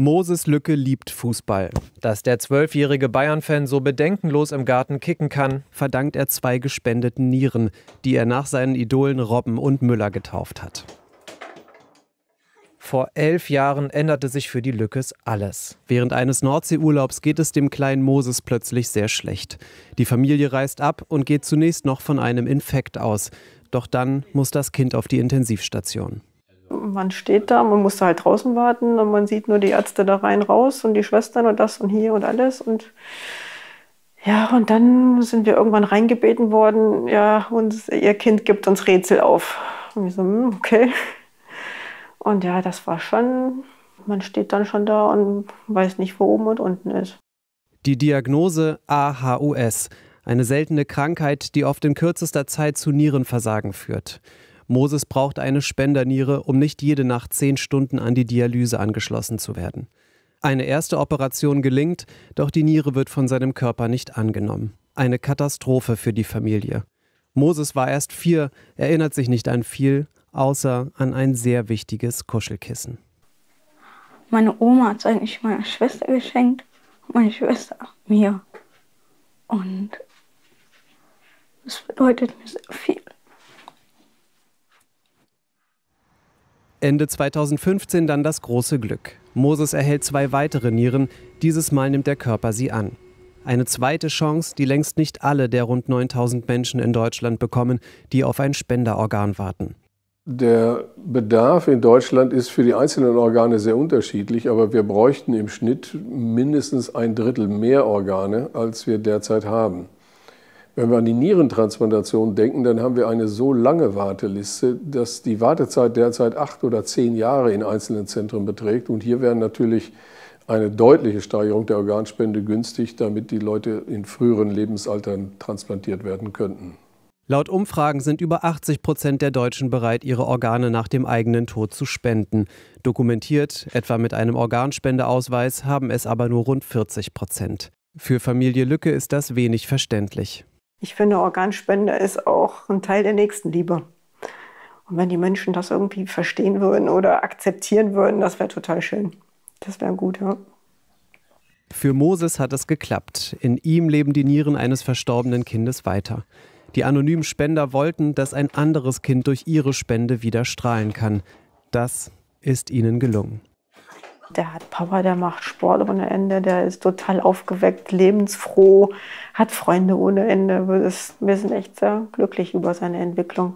Moses Lücke liebt Fußball. Dass der zwölfjährige Bayern-Fan so bedenkenlos im Garten kicken kann, verdankt er zwei gespendeten Nieren, die er nach seinen Idolen Robben und Müller getauft hat. Vor elf Jahren änderte sich für die Lückes alles. Während eines Nordseeurlaubs geht es dem kleinen Moses plötzlich sehr schlecht. Die Familie reist ab und geht zunächst noch von einem Infekt aus. Doch dann muss das Kind auf die Intensivstation man steht da, man musste halt draußen warten und man sieht nur die Ärzte da rein, raus und die Schwestern und das und hier und alles und ja, und dann sind wir irgendwann reingebeten worden, ja, und ihr Kind gibt uns Rätsel auf. Und wir so, hm, okay. Und ja, das war schon, man steht dann schon da und weiß nicht, wo oben und unten ist. Die Diagnose AHUS, eine seltene Krankheit, die oft in kürzester Zeit zu Nierenversagen führt. Moses braucht eine Spenderniere, um nicht jede Nacht zehn Stunden an die Dialyse angeschlossen zu werden. Eine erste Operation gelingt, doch die Niere wird von seinem Körper nicht angenommen. Eine Katastrophe für die Familie. Moses war erst vier, erinnert sich nicht an viel, außer an ein sehr wichtiges Kuschelkissen. Meine Oma hat es eigentlich meiner Schwester geschenkt, meine Schwester mir. Und das bedeutet mir sehr viel. Ende 2015 dann das große Glück. Moses erhält zwei weitere Nieren, dieses Mal nimmt der Körper sie an. Eine zweite Chance, die längst nicht alle der rund 9000 Menschen in Deutschland bekommen, die auf ein Spenderorgan warten. Der Bedarf in Deutschland ist für die einzelnen Organe sehr unterschiedlich, aber wir bräuchten im Schnitt mindestens ein Drittel mehr Organe, als wir derzeit haben. Wenn wir an die Nierentransplantation denken, dann haben wir eine so lange Warteliste, dass die Wartezeit derzeit acht oder zehn Jahre in einzelnen Zentren beträgt. Und hier wäre natürlich eine deutliche Steigerung der Organspende günstig, damit die Leute in früheren Lebensaltern transplantiert werden könnten. Laut Umfragen sind über 80 Prozent der Deutschen bereit, ihre Organe nach dem eigenen Tod zu spenden. Dokumentiert, etwa mit einem Organspendeausweis, haben es aber nur rund 40 Prozent. Für Familie Lücke ist das wenig verständlich. Ich finde, Organspende ist auch ein Teil der Nächstenliebe. Und wenn die Menschen das irgendwie verstehen würden oder akzeptieren würden, das wäre total schön. Das wäre gut, ja. Für Moses hat es geklappt. In ihm leben die Nieren eines verstorbenen Kindes weiter. Die anonymen Spender wollten, dass ein anderes Kind durch ihre Spende wieder strahlen kann. Das ist ihnen gelungen. Der hat Power, der macht Sport ohne Ende, der ist total aufgeweckt, lebensfroh, hat Freunde ohne Ende. Wir sind echt sehr glücklich über seine Entwicklung.